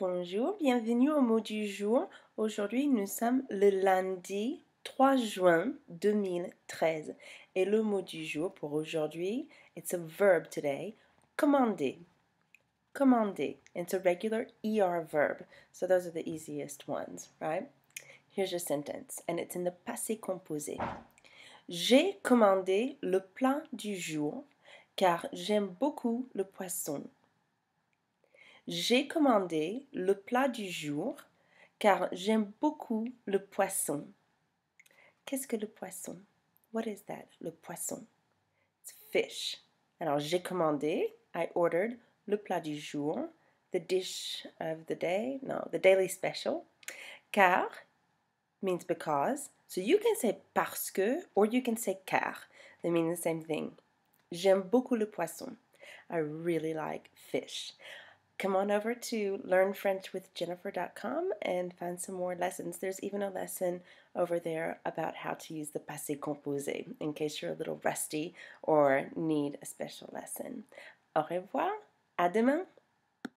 Bonjour, bienvenue au mot du jour. Aujourd'hui, nous sommes le lundi 3 juin 2013 et le mot du jour pour aujourd'hui, it's a verb today, commander. Commander. It's a regular ER verb. So those are the easiest ones, right? Here's your sentence and it's in the passé composé. J'ai commandé le plat du jour car j'aime beaucoup le poisson. J'ai commandé le plat du jour car j'aime beaucoup le poisson. Qu'est-ce que le poisson? What is that? Le poisson. It's fish. Alors j'ai commandé, I ordered le plat du jour, the dish of the day, no, the daily special, car means because. So you can say parce que or you can say car. They mean the same thing. J'aime beaucoup le poisson. I really like fish. come on over to learnfrenchwithjennifer.com and find some more lessons. There's even a lesson over there about how to use the passé composé in case you're a little rusty or need a special lesson. Au revoir, à demain!